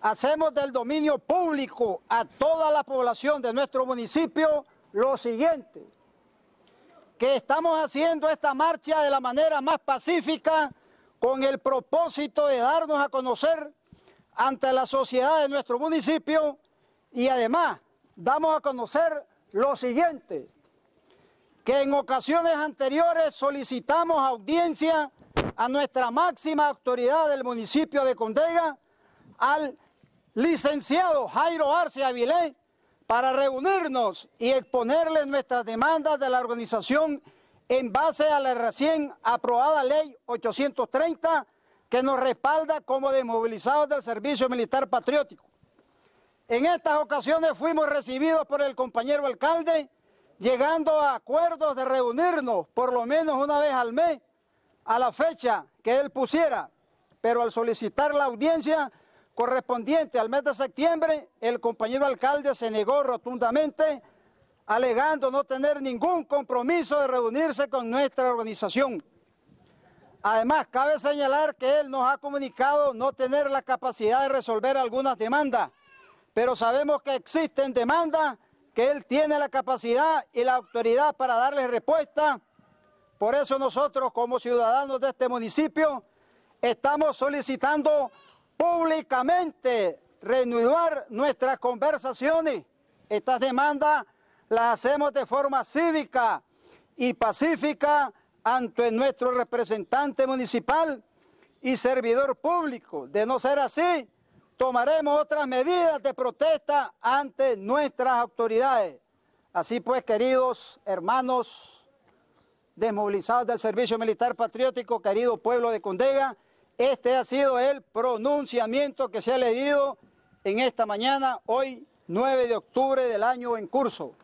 hacemos del dominio público a toda la población de nuestro municipio lo siguiente, que estamos haciendo esta marcha de la manera más pacífica con el propósito de darnos a conocer ante la sociedad de nuestro municipio y además damos a conocer lo siguiente, que en ocasiones anteriores solicitamos audiencia a nuestra máxima autoridad del municipio de Condega, al licenciado Jairo Arce Avilé para reunirnos y exponerle nuestras demandas de la organización en base a la recién aprobada ley 830 que nos respalda como desmovilizados del servicio militar patriótico. En estas ocasiones fuimos recibidos por el compañero alcalde, llegando a acuerdos de reunirnos por lo menos una vez al mes a la fecha que él pusiera, pero al solicitar la audiencia correspondiente al mes de septiembre, el compañero alcalde se negó rotundamente, alegando no tener ningún compromiso de reunirse con nuestra organización. Además, cabe señalar que él nos ha comunicado no tener la capacidad de resolver algunas demandas, pero sabemos que existen demandas que él tiene la capacidad y la autoridad para darle respuesta. Por eso nosotros como ciudadanos de este municipio estamos solicitando públicamente reanudar nuestras conversaciones. Estas demandas las hacemos de forma cívica y pacífica ante nuestro representante municipal y servidor público. De no ser así, tomaremos otras medidas de protesta ante nuestras autoridades. Así pues, queridos hermanos desmovilizados del Servicio Militar Patriótico, querido pueblo de Condega, este ha sido el pronunciamiento que se ha leído en esta mañana, hoy 9 de octubre del año en curso.